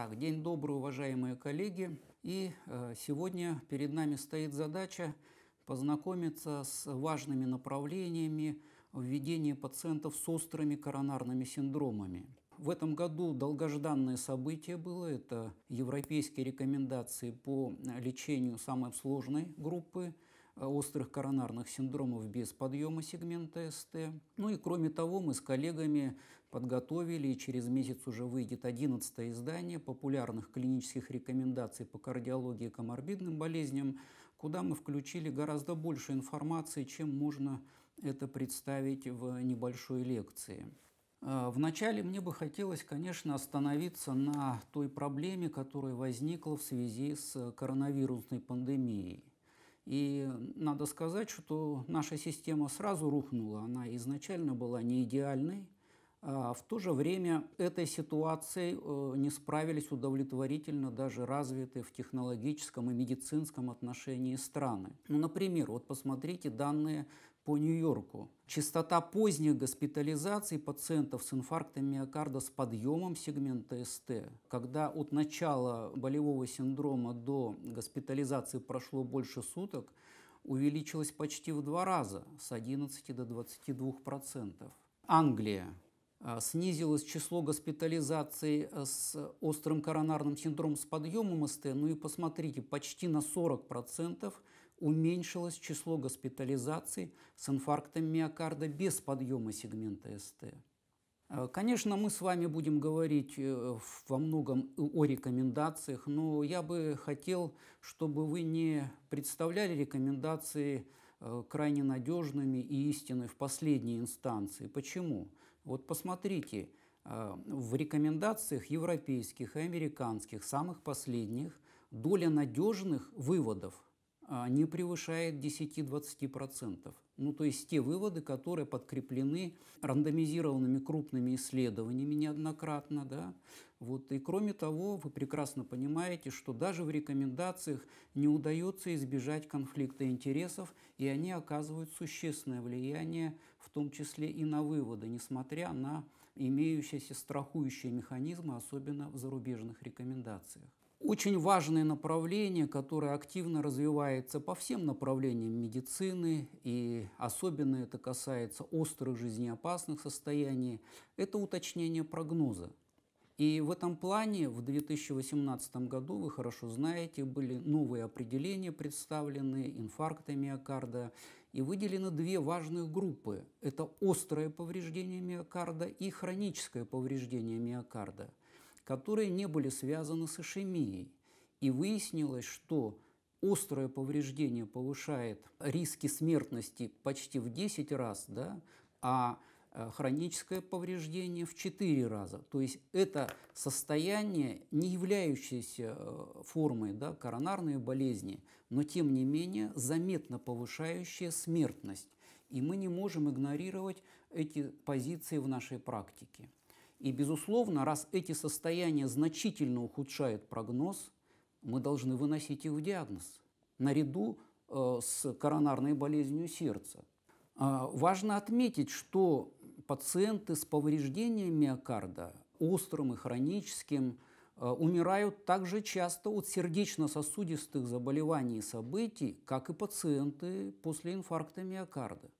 Так, день добрый, уважаемые коллеги. И э, сегодня перед нами стоит задача познакомиться с важными направлениями введения пациентов с острыми коронарными синдромами. В этом году долгожданное событие было. Это европейские рекомендации по лечению самой сложной группы острых коронарных синдромов без подъема сегмента СТ. Ну и кроме того, мы с коллегами подготовили, и через месяц уже выйдет 11 издание популярных клинических рекомендаций по кардиологии и коморбидным болезням, куда мы включили гораздо больше информации, чем можно это представить в небольшой лекции. А, вначале мне бы хотелось, конечно, остановиться на той проблеме, которая возникла в связи с коронавирусной пандемией. И надо сказать, что наша система сразу рухнула. Она изначально была не идеальной, а в то же время этой ситуацией э, не справились удовлетворительно даже развитые в технологическом и медицинском отношении страны. Ну, например, вот посмотрите данные по Нью-Йорку. Частота поздних госпитализаций пациентов с инфарктом миокарда с подъемом сегмента СТ, когда от начала болевого синдрома до госпитализации прошло больше суток, увеличилась почти в два раза, с 11 до 22 процентов. Англия. А, снизилось число госпитализаций а, с острым коронарным синдромом с подъемом СТ, ну и посмотрите, почти на 40 процентов уменьшилось число госпитализаций с инфарктом миокарда без подъема сегмента СТ. Э, конечно, мы с вами будем говорить э, во многом о рекомендациях, но я бы хотел, чтобы вы не представляли рекомендации э, крайне надежными и истинными в последней инстанции. Почему? Вот посмотрите, в рекомендациях европейских и американских, самых последних, доля надежных выводов а, не превышает 10-20%. Ну, то есть те выводы, которые подкреплены рандомизированными крупными исследованиями неоднократно. Да? Вот. И кроме того, вы прекрасно понимаете, что даже в рекомендациях не удается избежать конфликта интересов, и они оказывают существенное влияние, в том числе и на выводы, несмотря на имеющиеся страхующие механизмы, особенно в зарубежных рекомендациях. Очень важное направление, которое активно развивается по всем направлениям медицины, и особенно это касается острых жизнеопасных состояний, это уточнение прогноза. И в этом плане в 2018 году, вы хорошо знаете, были новые определения представлены, инфаркта миокарда, и выделены две важных группы. Это острое повреждение миокарда и хроническое повреждение миокарда – которые не были связаны с ишемией. И выяснилось, что острое повреждение повышает риски смертности почти в 10 раз, да, а э, хроническое повреждение в 4 раза. То есть это состояние, не являющееся э, формой да, коронарной болезни, но тем не менее заметно повышающее смертность. И мы не можем игнорировать эти позиции в нашей практике. И, безусловно, раз эти состояния значительно ухудшают прогноз, мы должны выносить их в диагноз наряду э, с коронарной болезнью сердца. А, важно отметить, что пациенты с повреждением миокарда, острым и хроническим, э, умирают так же часто от сердечно-сосудистых заболеваний и событий, как и пациенты после инфаркта миокарда.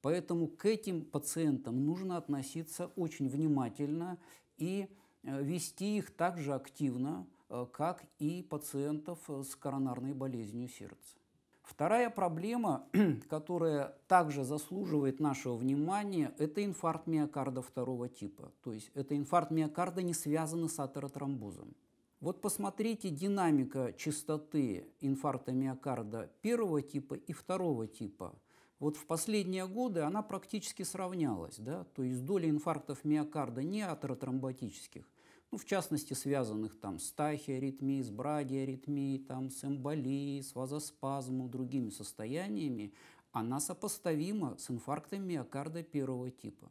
Поэтому к этим пациентам нужно относиться очень внимательно и э, вести их так же активно, э, как и пациентов э, с коронарной болезнью сердца. Вторая проблема, которая также заслуживает нашего внимания, это инфаркт миокарда второго типа. То есть это инфаркт миокарда не связанный с атеротромбозом. Вот посмотрите динамика частоты инфаркта миокарда первого типа и второго типа – вот в последние годы она практически сравнялась, да, то есть доля инфарктов миокарда не атеротромботических, ну, в частности, связанных там с тахиаритмией, с брадиаритмией, там, с эмболией, с вазоспазмом, другими состояниями, она сопоставима с инфарктом миокарда первого типа.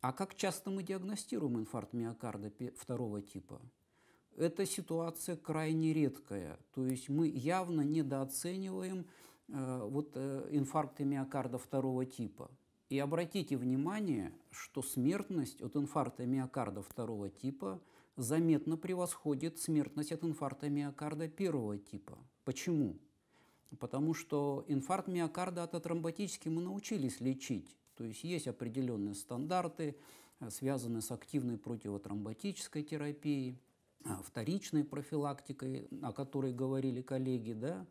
А как часто мы диагностируем инфаркт миокарда второго типа? Эта ситуация крайне редкая, то есть мы явно недооцениваем Э, вот э, инфаркты миокарда второго типа. И обратите внимание, что смертность от инфаркта миокарда второго типа заметно превосходит смертность от инфаркта миокарда первого типа. Почему? Потому что инфаркт миокарда атотромботически мы научились лечить. То есть есть определенные стандарты, э, связанные с активной противотромботической терапией, вторичной профилактикой, о которой говорили коллеги, да,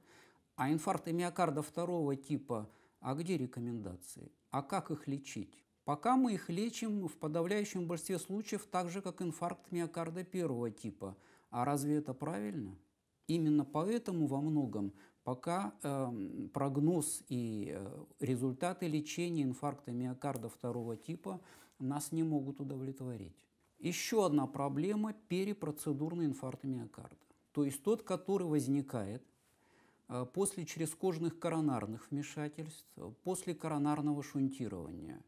а инфаркты миокарда второго типа, а где рекомендации? А как их лечить? Пока мы их лечим в подавляющем большинстве случаев так же, как инфаркт миокарда первого типа. А разве это правильно? Именно поэтому во многом пока э, прогноз и э, результаты лечения инфаркта миокарда второго типа нас не могут удовлетворить. Еще одна проблема – перепроцедурный инфаркт миокарда. То есть тот, который возникает Э, после черезкожных коронарных вмешательств, э, после коронарного шунтирования.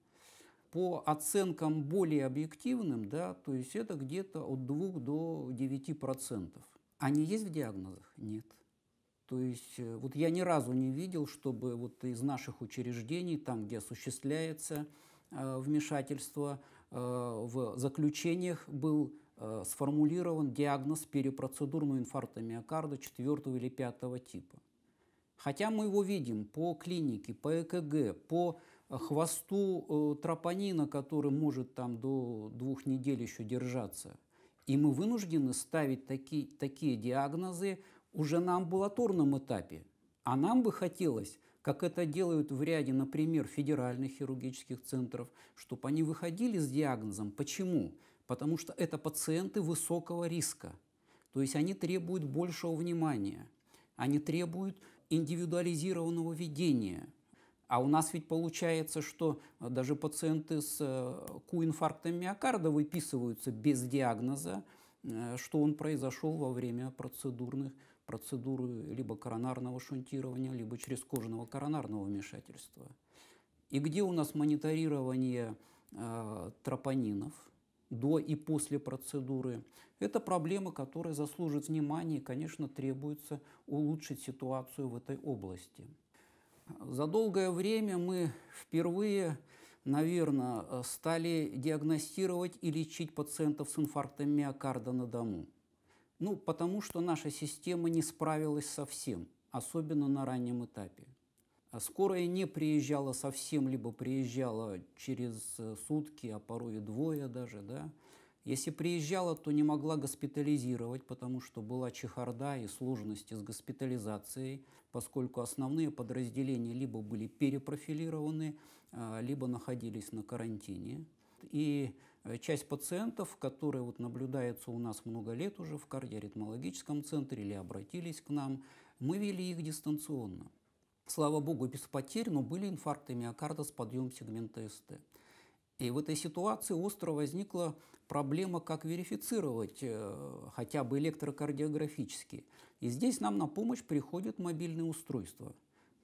По оценкам более объективным, да, то есть это где-то от 2 до 9%. Они есть в диагнозах? Нет. То есть э, вот я ни разу не видел, чтобы вот из наших учреждений, там, где осуществляется э, вмешательство, э, в заключениях был э, сформулирован диагноз перепроцедурного инфаркта миокарда четвертого или пятого типа. Хотя мы его видим по клинике, по ЭКГ, по э, хвосту э, тропонина, который может там до двух недель еще держаться. И мы вынуждены ставить такие, такие диагнозы уже на амбулаторном этапе. А нам бы хотелось, как это делают в ряде, например, федеральных хирургических центров, чтобы они выходили с диагнозом. Почему? Потому что это пациенты высокого риска. То есть они требуют большего внимания. Они требуют индивидуализированного ведения. А у нас ведь получается, что э, даже пациенты с э, ку-инфарктом миокарда выписываются без диагноза, э, что он произошел во время процедурных, процедуры либо коронарного шунтирования, либо чрезкожного коронарного вмешательства. И где у нас мониторирование э, тропонинов – до и после процедуры. Это проблема, которая заслужит внимания и, конечно, требуется улучшить ситуацию в этой области. За долгое время мы впервые, наверное, стали диагностировать и лечить пациентов с инфарктом миокарда на дому. Ну, потому что наша система не справилась совсем, особенно на раннем этапе. А скорая не приезжала совсем, либо приезжала через э, сутки, а порой и двое даже, да. Если приезжала, то не могла госпитализировать, потому что была чехарда и сложности с госпитализацией, поскольку основные подразделения либо были перепрофилированы, а, либо находились на карантине. И э, часть пациентов, которые вот наблюдаются у нас много лет уже в кардиоритмологическом центре или обратились к нам, мы вели их дистанционно слава богу, без потерь, но были инфаркты миокарда с подъемом сегмента СТ. И в этой ситуации остро возникла проблема, как верифицировать э, хотя бы электрокардиографически. И здесь нам на помощь приходят мобильные устройства.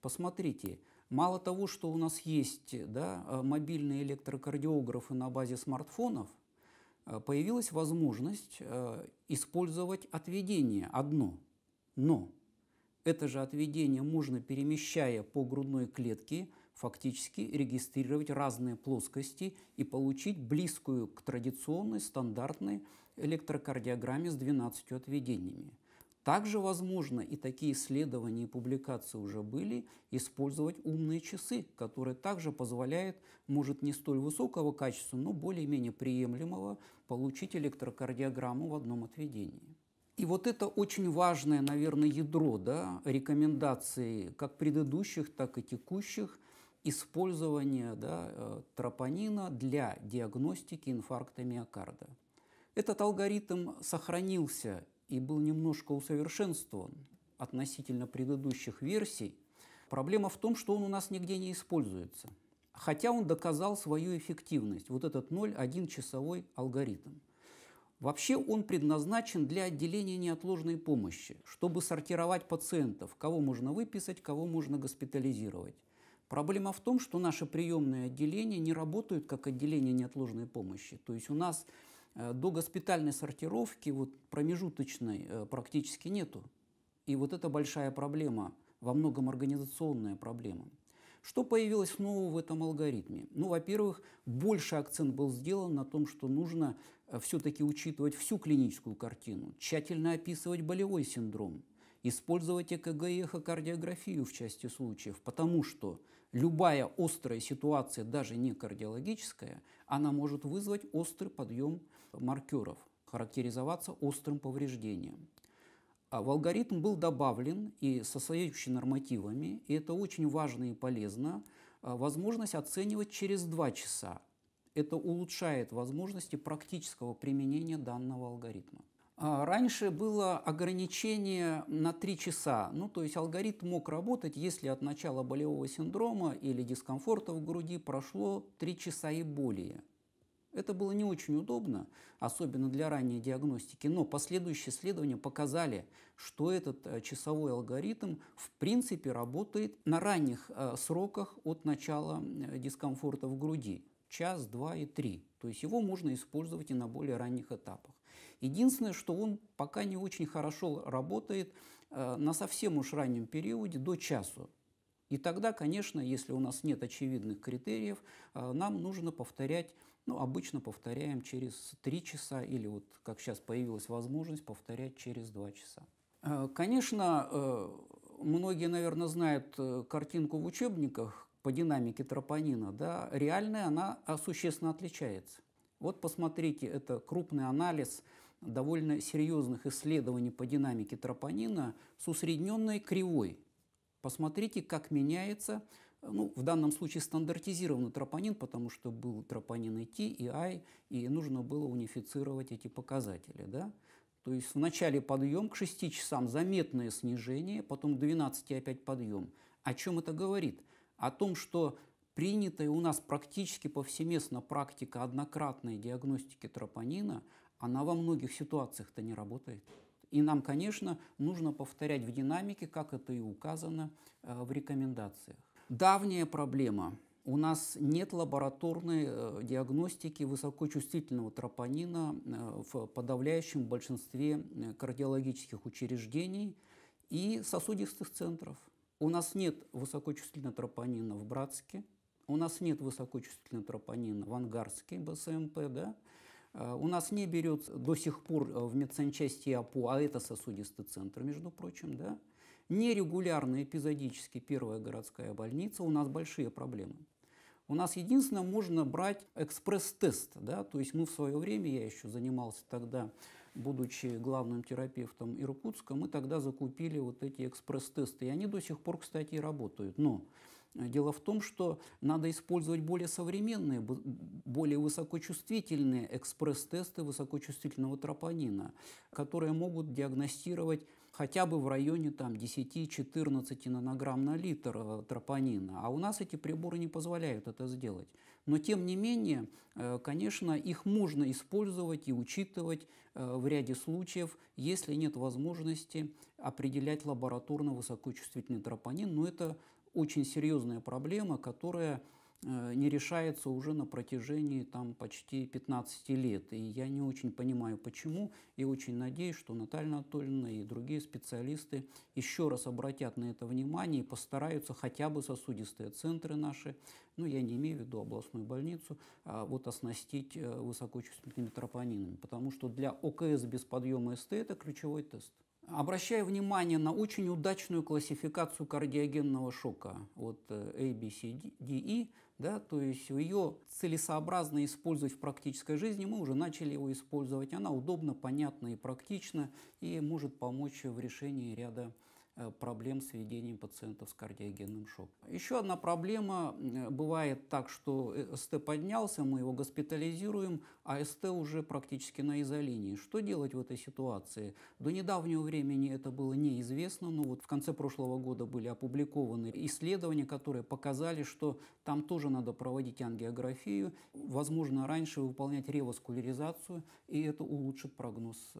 Посмотрите, мало того, что у нас есть да, э, мобильные электрокардиографы на базе смартфонов, э, появилась возможность использовать отведение одно. Но это же отведение можно, перемещая по грудной клетке, фактически регистрировать разные плоскости и получить близкую к традиционной стандартной электрокардиограмме с 12 отведениями. Также возможно, и такие исследования и публикации уже были, использовать умные часы, которые также позволяют, может не столь высокого качества, но более-менее приемлемого, получить электрокардиограмму в одном отведении. И вот это очень важное, наверное, ядро да, рекомендаций как предыдущих, так и текущих использования да, э, тропонина для диагностики инфаркта миокарда. Этот алгоритм сохранился и был немножко усовершенствован относительно предыдущих версий. Проблема в том, что он у нас нигде не используется. Хотя он доказал свою эффективность, вот этот 0,1 часовой алгоритм – Вообще он предназначен для отделения неотложной помощи, чтобы сортировать пациентов, кого можно выписать, кого можно госпитализировать. Проблема в том, что наши приемные отделения не работают как отделение неотложной помощи. То есть у нас э, до госпитальной сортировки вот промежуточной э, практически нету. И вот это большая проблема, во многом организационная проблема. Что появилось нового в этом алгоритме? Ну, во-первых, больше акцент был сделан на том, что нужно э, все-таки учитывать всю клиническую картину, тщательно описывать болевой синдром, использовать ЭКГ и эхокардиографию в части случаев, потому что любая острая ситуация, даже не кардиологическая, она может вызвать острый подъем маркеров, характеризоваться острым повреждением. А в алгоритм был добавлен и со соответствующими нормативами, и это очень важно и полезно, а, возможность оценивать через два часа. Это улучшает возможности практического применения данного алгоритма. А, раньше было ограничение на 3 часа, ну то есть алгоритм мог работать, если от начала болевого синдрома или дискомфорта в груди прошло 3 часа и более – это было не очень удобно, особенно для ранней диагностики, но последующие исследования показали, что этот э, часовой алгоритм в принципе работает на ранних э, сроках от начала э, дискомфорта в груди час, два и три. То есть его можно использовать и на более ранних этапах. Единственное, что он пока не очень хорошо работает на совсем уж раннем периоде до часу. И тогда, конечно, если у нас нет очевидных критериев, нам нужно повторять ну, обычно повторяем через 3 часа или вот, как сейчас появилась возможность, повторять через 2 часа. Э, конечно, э, многие, наверное, знают э, картинку в учебниках по динамике тропонина. Да? Реальная она а, существенно отличается. Вот посмотрите, это крупный анализ довольно серьезных исследований по динамике тропонина с усредненной кривой. Посмотрите, как меняется ну, в данном случае стандартизирован тропонин, потому что был тропонин и и I, а, и нужно было унифицировать эти показатели. Да? То есть в начале подъем к 6 часам, заметное снижение, потом к 12 опять подъем. О чем это говорит? О том, что принятая у нас практически повсеместно практика однократной диагностики тропонина, она во многих ситуациях-то не работает. И нам, конечно, нужно повторять в динамике, как это и указано э, в рекомендациях. Давняя проблема. У нас нет лабораторной э, диагностики высокочувствительного тропонина э, в подавляющем большинстве э, кардиологических учреждений и сосудистых центров. У нас нет высокочувствительного тропонина в Братске, у нас нет высокочувствительного тропонина в Ангарске, БСМП, да? У нас не берет до сих пор в медсанчасти АПО, а это сосудистый центр, между прочим, да? нерегулярно, эпизодически первая городская больница, у нас большие проблемы. У нас единственное, можно брать экспресс-тест. Да? То есть мы в свое время, я еще занимался тогда, будучи главным терапевтом Иркутска, мы тогда закупили вот эти экспресс-тесты. И они до сих пор, кстати, и работают. Но э, Дело в том, что надо использовать более современные, более высокочувствительные экспресс-тесты высокочувствительного тропонина, которые могут диагностировать хотя бы в районе там 10-14 нанограмм на литр э, тропонина, а у нас эти приборы не позволяют это сделать. Но тем не менее, э, конечно, их можно использовать и учитывать э, в ряде случаев, если нет возможности определять лабораторно высокочувствительный тропонин, но это очень серьезная проблема, которая Э, не решается уже на протяжении там почти 15 лет. И я не очень понимаю, почему, и очень надеюсь, что Наталья Анатольевна и другие специалисты еще раз обратят на это внимание и постараются хотя бы сосудистые центры наши, ну, я не имею в виду областную больницу, а вот оснастить э, высокочувствительными тропонинами, потому что для ОКС без подъема СТ это ключевой тест. Обращаю внимание на очень удачную классификацию кардиогенного шока вот э, ABCDE, да, то есть ее целесообразно использовать в практической жизни, мы уже начали его использовать, она удобна, понятна и практична, и может помочь в решении ряда Э, проблем с введением пациентов с кардиогенным шоком. Еще одна проблема. Э, бывает так, что э, СТ поднялся, мы его госпитализируем, а СТ уже практически на изолении. Что делать в этой ситуации? До недавнего времени это было неизвестно, но вот в конце прошлого года были опубликованы исследования, которые показали, что там тоже надо проводить ангиографию, возможно, раньше выполнять реваскуляризацию, и это улучшит прогноз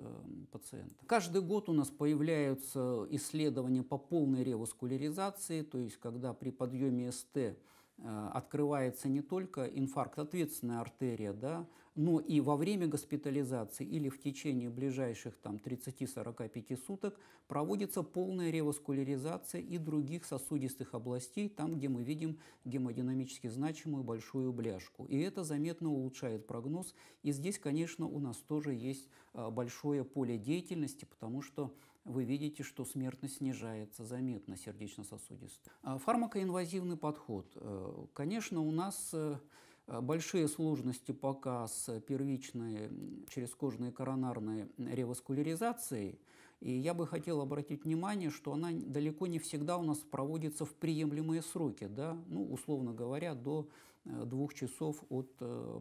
пациента. Каждый год у нас появляются исследования оборудование по полной ревоскуляризации, то есть когда при подъеме СТ э, открывается не только инфаркт, ответственная артерия, да, но и во время госпитализации или в течение ближайших там, 30-45 суток проводится полная реваскуляризация и других сосудистых областей, там, где мы видим гемодинамически значимую большую бляшку. И это заметно улучшает прогноз. И здесь, конечно, у нас тоже есть э, большое поле деятельности, потому что вы видите, что смертность снижается заметно сердечно-сосудистой. А фармакоинвазивный подход. Э, конечно, у нас э, большие сложности пока с первичной черезкожной коронарной реваскуляризацией. И я бы хотел обратить внимание, что она далеко не всегда у нас проводится в приемлемые сроки, да? ну, условно говоря, до э, двух часов от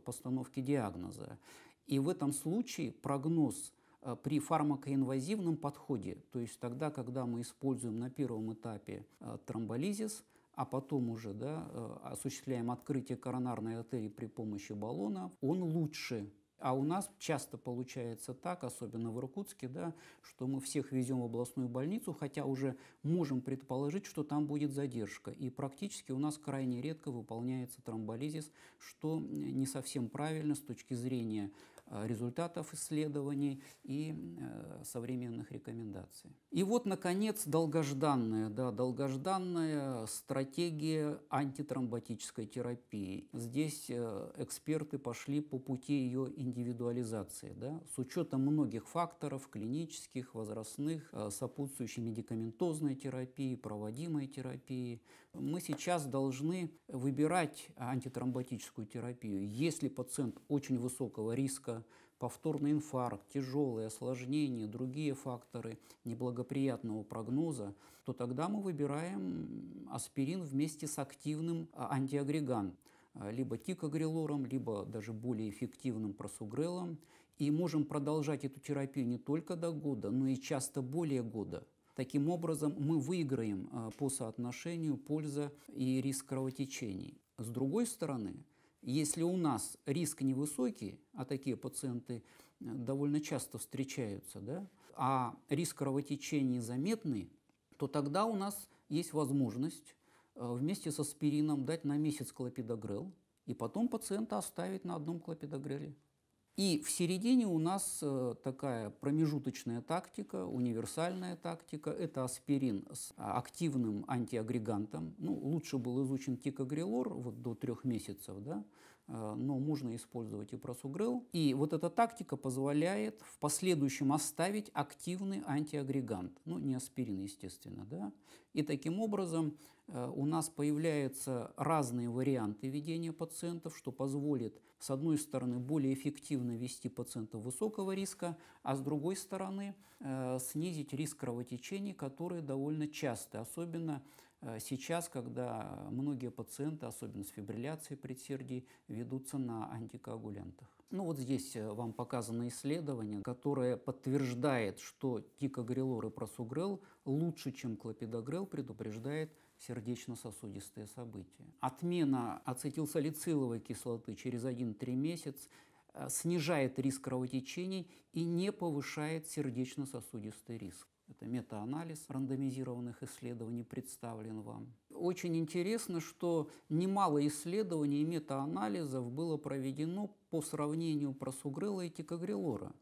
постановки диагноза. И в этом случае прогноз – Э, при фармакоинвазивном подходе, то есть тогда, когда мы используем на первом этапе э, тромболизис, а потом уже да, э, осуществляем открытие коронарной артерии при помощи баллона, он лучше. А у нас часто получается так, особенно в Иркутске, да, что мы всех везем в областную больницу, хотя уже можем предположить, что там будет задержка. И практически у нас крайне редко выполняется тромболизис, что не совсем правильно с точки зрения Э, результатов исследований и э, современных рекомендаций. И вот, наконец, долгожданная, да, долгожданная стратегия антитромботической терапии. Здесь э, эксперты пошли по пути ее индивидуализации, да, с учетом многих факторов клинических, возрастных, сопутствующей медикаментозной терапии, проводимой терапии, мы сейчас должны выбирать антитромботическую терапию. Если пациент очень высокого риска, повторный инфаркт, тяжелые осложнения, другие факторы неблагоприятного прогноза, то тогда мы выбираем аспирин вместе с активным а, антиагрегантом а, либо тикогрелором, либо даже более эффективным просугрелом. И можем продолжать эту терапию не только до года, но и часто более года. Таким образом, мы выиграем э, по соотношению польза и риск кровотечений. С другой стороны, если у нас риск невысокий, а такие пациенты э, довольно часто встречаются, да, а риск кровотечений заметный, то тогда у нас есть возможность э, вместе с аспирином дать на месяц клопидогрел и потом пациента оставить на одном клопидогреле. И в середине у нас э, такая промежуточная тактика, универсальная тактика. Это аспирин с а, активным антиагрегантом. Ну, лучше был изучен тикагрелор вот до трех месяцев, да, Э, но ну, можно использовать и просугрыл. И вот эта тактика позволяет в последующем оставить активный антиагрегант, ну не аспирин, естественно, да. И таким образом э, у нас появляются разные варианты ведения пациентов, что позволит, с одной стороны, более эффективно вести пациентов высокого риска, а с другой стороны, э, снизить риск кровотечений, которые довольно часто, особенно Э, сейчас, когда многие пациенты, особенно с фибрилляцией предсердий, ведутся на антикоагулянтах. Ну вот здесь э, вам показано исследование, которое подтверждает, что тикогрелор и просугрел лучше, чем клопидогрел, предупреждает сердечно-сосудистые события. Отмена ацетилсалициловой кислоты через 1-3 месяца э, снижает риск кровотечений и не повышает сердечно-сосудистый риск. Это метаанализ рандомизированных исследований представлен вам. Очень интересно, что немало исследований и метаанализов было проведено по сравнению просугрела и тикогрелора.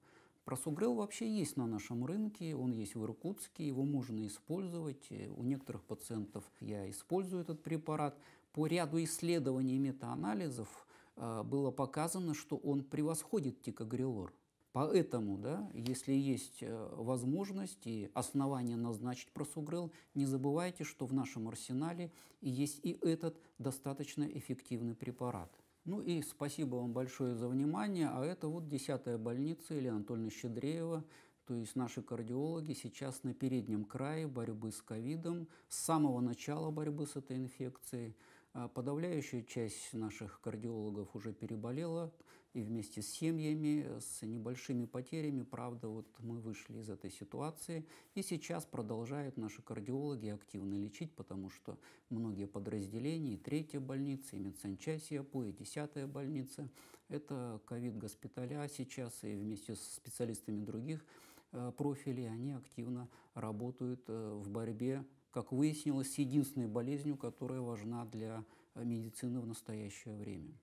Просугрел вообще есть на нашем рынке, он есть в Иркутске, его можно использовать. У некоторых пациентов я использую этот препарат. По ряду исследований и метаанализов э, было показано, что он превосходит тикогрелор. Поэтому, да, если есть э, возможность и основания назначить просугрел, не забывайте, что в нашем арсенале есть и этот достаточно эффективный препарат. Ну и спасибо вам большое за внимание. А это вот 10 больница или Анатольевна Щедреева. То есть наши кардиологи сейчас на переднем крае борьбы с ковидом, с самого начала борьбы с этой инфекцией. Э, подавляющая часть наших кардиологов уже переболела и вместе с семьями, с небольшими потерями, правда, вот мы вышли из этой ситуации, и сейчас продолжают наши кардиологи активно лечить, потому что многие подразделения, и третья больница, и медсанчасть ЯПУ, и десятая больница, это ковид-госпиталя сейчас, и вместе с специалистами других э, профилей они активно работают э, в борьбе как выяснилось, с единственной болезнью, которая важна для э, медицины в настоящее время.